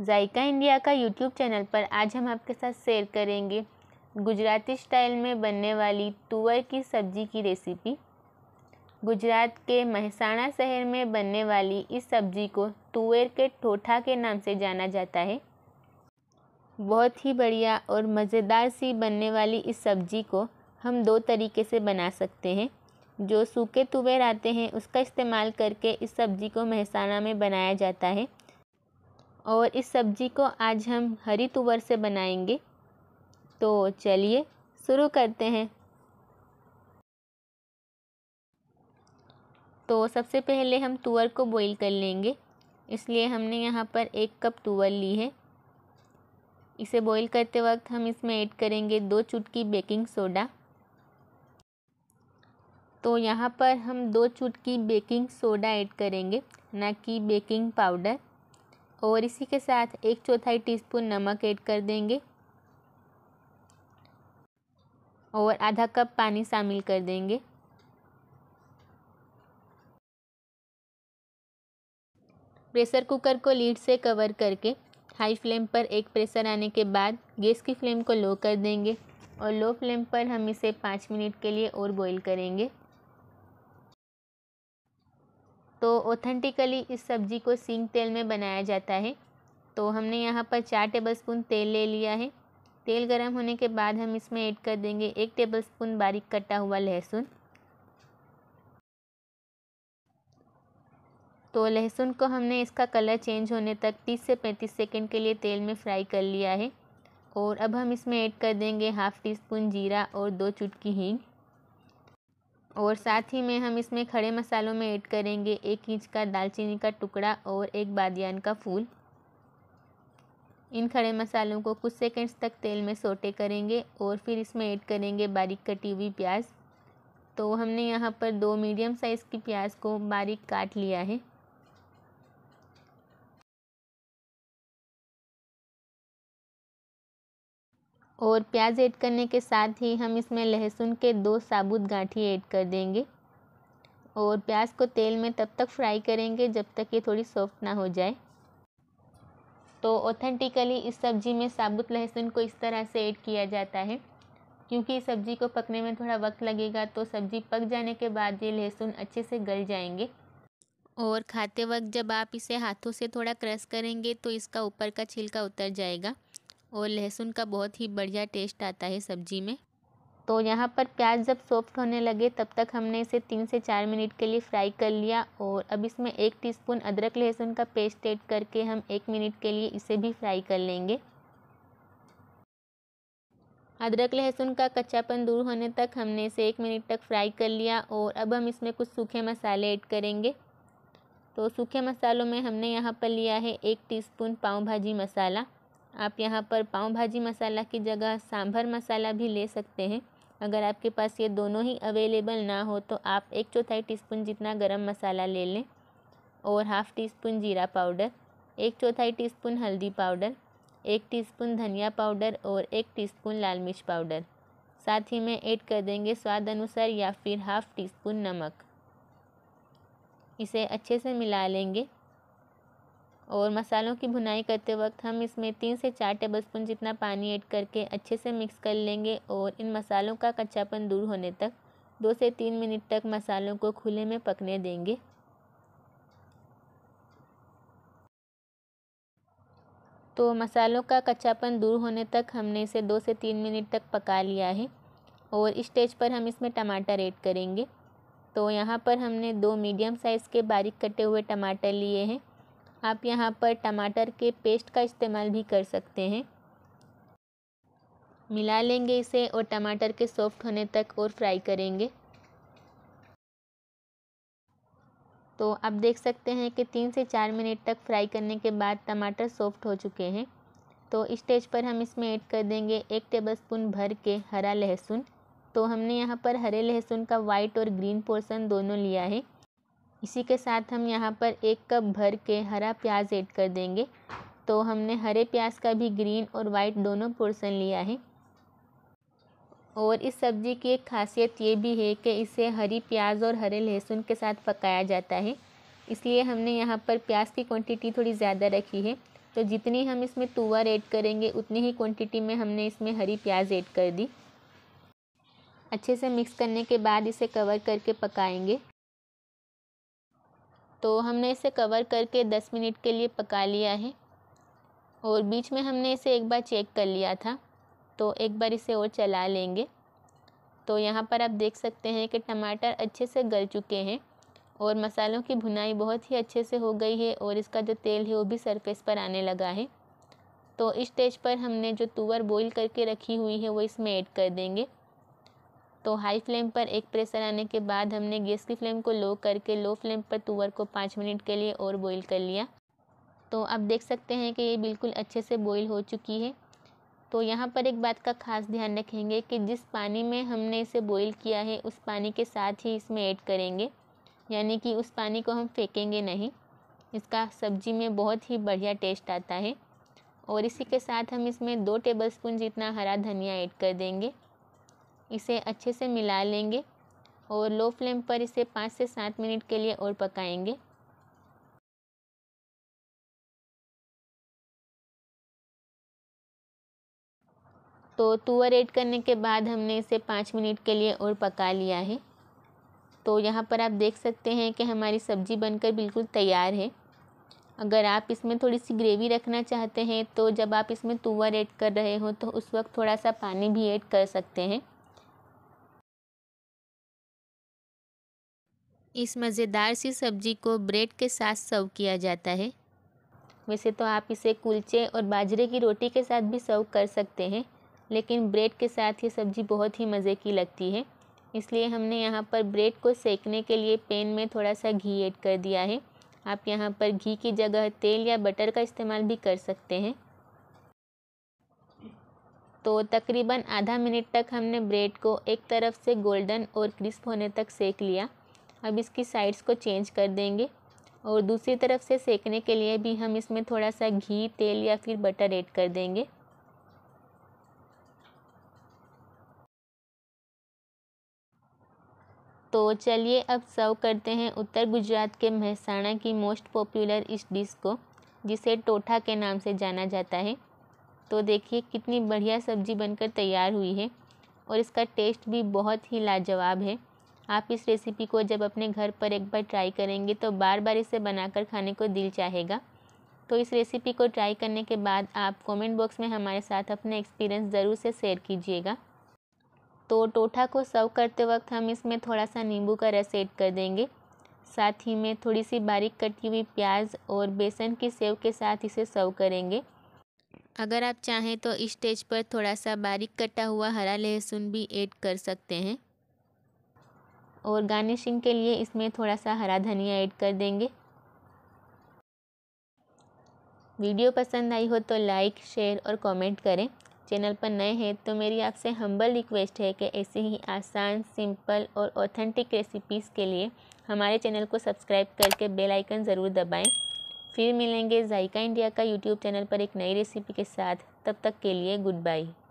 जायका India का YouTube channel पर आज हम आपके साथ शेयर करेंगे गुजराती स्टाइल में बनने वाली तुअर की सब्जी की रेसिपी गुजरात के महसाणा शहर में बनने वाली इस सब्जी को तुअर के ठोठा के नाम से जाना जाता है बहुत ही बढ़िया और मज़ेदार सी बनने वाली इस सब्जी को हम दो तरीके से बना सकते हैं जो सूखे तुवेर आते हैं उसका इस्तेमाल करके इस सब्जी को महसाना में बनाया जाता है और इस सब्ज़ी को आज हम हरी तुवर से बनाएंगे तो चलिए शुरू करते हैं तो सबसे पहले हम तुअर को बॉईल कर लेंगे इसलिए हमने यहाँ पर एक कप तुअर ली है इसे बॉईल करते वक्त हम इसमें ऐड करेंगे दो चुटकी बेकिंग सोडा तो यहाँ पर हम दो चुटकी बेकिंग सोडा ऐड करेंगे ना कि बेकिंग पाउडर और इसी के साथ एक चौथाई टीस्पून नमक ऐड कर देंगे और आधा कप पानी शामिल कर देंगे प्रेशर कुकर को लीड से कवर करके हाई फ्लेम पर एक प्रेशर आने के बाद गैस की फ्लेम को लो कर देंगे और लो फ्लेम पर हम इसे पाँच मिनट के लिए और बॉईल करेंगे तो ऑथेंटिकली इस सब्ज़ी को सींग तेल में बनाया जाता है तो हमने यहाँ पर चार टेबलस्पून तेल ले लिया है तेल गर्म होने के बाद हम इसमें ऐड कर देंगे एक टेबलस्पून बारीक कटा हुआ लहसुन तो लहसुन को हमने इसका कलर चेंज होने तक 30 से 35 सेकंड के लिए तेल में फ्राई कर लिया है और अब हम इसमें ऐड कर देंगे हाफ़ टी स्पून जीरा और दो चुटकी हींग और साथ ही में हम इसमें खड़े मसालों में ऐड करेंगे एक इंच का दालचीनी का टुकड़ा और एक बादियान का फूल इन खड़े मसालों को कुछ सेकंड्स तक तेल में सोटे करेंगे और फिर इसमें ऐड करेंगे बारीक कटी हुई प्याज तो हमने यहाँ पर दो मीडियम साइज़ की प्याज को बारीक काट लिया है और प्याज ऐड करने के साथ ही हम इसमें लहसुन के दो साबुत गांठी ऐड कर देंगे और प्याज को तेल में तब तक फ्राई करेंगे जब तक ये थोड़ी सॉफ्ट ना हो जाए तो ऑथेंटिकली इस सब्ज़ी में साबुत लहसुन को इस तरह से ऐड किया जाता है क्योंकि सब्ज़ी को पकने में थोड़ा वक्त लगेगा तो सब्ज़ी पक जाने के बाद ये लहसुन अच्छे से गल जाएंगे और खाते वक्त जब आप इसे हाथों से थोड़ा क्रश करेंगे तो इसका ऊपर का छिलका उतर जाएगा और लहसुन का बहुत ही बढ़िया टेस्ट आता है सब्ज़ी में तो यहाँ पर प्याज जब सॉफ्ट होने लगे तब तक हमने इसे तीन से चार मिनट के लिए फ्राई कर लिया और अब इसमें एक टीस्पून अदरक लहसुन का पेस्ट ऐड करके हम एक मिनट के लिए इसे भी फ्राई कर लेंगे अदरक लहसुन का कच्चापन दूर होने तक हमने इसे एक मिनट तक फ्राई कर लिया और अब हम इसमें कुछ सूखे मसाले ऐड करेंगे तो सूखे मसालों में हमने यहाँ पर लिया है एक टी पाव भाजी मसाला आप यहाँ पर पाव भाजी मसाला की जगह सांभर मसाला भी ले सकते हैं अगर आपके पास ये दोनों ही अवेलेबल ना हो तो आप एक चौथाई टीस्पून जितना गरम मसाला ले लें और हाफ़ टी स्पून जीरा पाउडर एक चौथाई टीस्पून हल्दी पाउडर एक टीस्पून धनिया पाउडर और एक टीस्पून लाल मिर्च पाउडर साथ ही में ऐड कर देंगे स्वाद अनुसार या फिर हाफ़ टी स्पून नमक इसे अच्छे से मिला लेंगे और मसालों की भुनाई करते वक्त हम इसमें तीन से चार टेबल स्पून जितना पानी ऐड करके अच्छे से मिक्स कर लेंगे और इन मसालों का कच्चापन दूर होने तक दो से तीन मिनट तक मसालों को खुले में पकने देंगे तो मसालों का कच्चापन दूर होने तक हमने इसे दो से तीन मिनट तक पका लिया है और इस स्टेज पर हम इसमें टमाटर ऐड करेंगे तो यहाँ पर हमने दो मीडियम साइज़ के बारीक कटे हुए टमाटर लिए हैं आप यहाँ पर टमाटर के पेस्ट का इस्तेमाल भी कर सकते हैं मिला लेंगे इसे और टमाटर के सॉफ्ट होने तक और फ्राई करेंगे तो आप देख सकते हैं कि तीन से चार मिनट तक फ्राई करने के बाद टमाटर सॉफ्ट हो चुके हैं तो इस स्टेज पर हम इसमें ऐड कर देंगे एक टेबलस्पून भर के हरा लहसुन तो हमने यहाँ पर हरे लहसुन का वाइट और ग्रीन पोर्शन दोनों लिया है इसी के साथ हम यहाँ पर एक कप भर के हरा प्याज ऐड कर देंगे तो हमने हरे प्याज का भी ग्रीन और वाइट दोनों पोर्सन लिया है और इस सब्ज़ी की एक खासियत ये भी है कि इसे हरी प्याज और हरे लहसुन के साथ पकाया जाता है इसलिए हमने यहाँ पर प्याज की क्वांटिटी थोड़ी ज़्यादा रखी है तो जितनी हम इसमें तुवर ऐड करेंगे उतनी ही क्वांटिटी में हमने इसमें हरी प्याज ऐड कर दी अच्छे से मिक्स करने के बाद इसे कवर करके पकाएंगे तो हमने इसे कवर करके दस मिनट के लिए पका लिया है और बीच में हमने इसे एक बार चेक कर लिया था तो एक बार इसे और चला लेंगे तो यहाँ पर आप देख सकते हैं कि टमाटर अच्छे से गल चुके हैं और मसालों की भुनाई बहुत ही अच्छे से हो गई है और इसका जो तेल है वो भी सरफेस पर आने लगा है तो इस स्टेज पर हमने जो तुअर बॉईल करके रखी हुई है वो इसमें ऐड कर देंगे तो हाई फ्लेम पर एक प्रेशर आने के बाद हमने गैस की फ्लेम को लो करके लो फ्लेम पर तुअर को पाँच मिनट के लिए और बॉईल कर लिया तो आप देख सकते हैं कि ये बिल्कुल अच्छे से बॉईल हो चुकी है तो यहाँ पर एक बात का खास ध्यान रखेंगे कि जिस पानी में हमने इसे बॉईल किया है उस पानी के साथ ही इसमें ऐड करेंगे यानी कि उस पानी को हम फेंकेंगे नहीं इसका सब्जी में बहुत ही बढ़िया टेस्ट आता है और इसी के साथ हम इसमें दो टेबलस्पून जितना हरा धनिया ऐड कर देंगे इसे अच्छे से मिला लेंगे और लो फ्लेम पर इसे पाँच से सात मिनट के लिए और पकाएंगे तो तुअर ऐड करने के बाद हमने इसे पाँच मिनट के लिए और पका लिया है तो यहाँ पर आप देख सकते हैं कि हमारी सब्ज़ी बनकर बिल्कुल तैयार है अगर आप इसमें थोड़ी सी ग्रेवी रखना चाहते हैं तो जब आप इसमें तुअर ऐड कर रहे हो तो उस वक्त थोड़ा सा पानी भी ऐड कर सकते हैं इस मज़ेदार सी सब्जी को ब्रेड के साथ सर्व किया जाता है वैसे तो आप इसे कुलचे और बाजरे की रोटी के साथ भी सर्व कर सकते हैं लेकिन ब्रेड के साथ ये सब्ज़ी बहुत ही मज़े की लगती है इसलिए हमने यहाँ पर ब्रेड को सेकने के लिए पेन में थोड़ा सा घी ऐड कर दिया है आप यहाँ पर घी की जगह तेल या बटर का इस्तेमाल भी कर सकते हैं तो तकरीबन आधा मिनट तक हमने ब्रेड को एक तरफ से गोल्डन और क्रिस्प होने तक सेक लिया अब इसकी साइड्स को चेंज कर देंगे और दूसरी तरफ से सेकने के लिए भी हम इसमें थोड़ा सा घी तेल या फिर बटर ऐड कर देंगे तो चलिए अब सर्व करते हैं उत्तर गुजरात के महसाणा की मोस्ट पॉपुलर इस डिश को जिसे टोठा के नाम से जाना जाता है तो देखिए कितनी बढ़िया सब्जी बनकर तैयार हुई है और इसका टेस्ट भी बहुत ही लाजवाब है आप इस रेसिपी को जब अपने घर पर एक बार ट्राई करेंगे तो बार बार इसे बनाकर खाने को दिल चाहेगा तो इस रेसिपी को ट्राई करने के बाद आप कमेंट बॉक्स में हमारे साथ अपने एक्सपीरियंस ज़रूर से शेयर कीजिएगा तो टोठा को सर्व करते वक्त हम इसमें थोड़ा सा नींबू का रस ऐड कर देंगे साथ ही में थोड़ी सी बारीक कटी हुई प्याज और बेसन की सेव के साथ इसे सर्व करेंगे अगर आप चाहें तो इस स्टेज पर थोड़ा सा बारीक कटा हुआ हरा लहसुन भी ऐड कर सकते हैं और गार्निशिंग के लिए इसमें थोड़ा सा हरा धनिया ऐड कर देंगे वीडियो पसंद आई हो तो लाइक शेयर और कमेंट करें चैनल पर नए हैं तो मेरी आपसे हम्बल रिक्वेस्ट है कि ऐसे ही आसान सिंपल और ऑथेंटिक रेसिपीज़ के लिए हमारे चैनल को सब्सक्राइब करके बेल आइकन ज़रूर दबाएं फिर मिलेंगे जायका इंडिया का यूट्यूब चैनल पर एक नई रेसिपी के साथ तब तक के लिए गुड बाई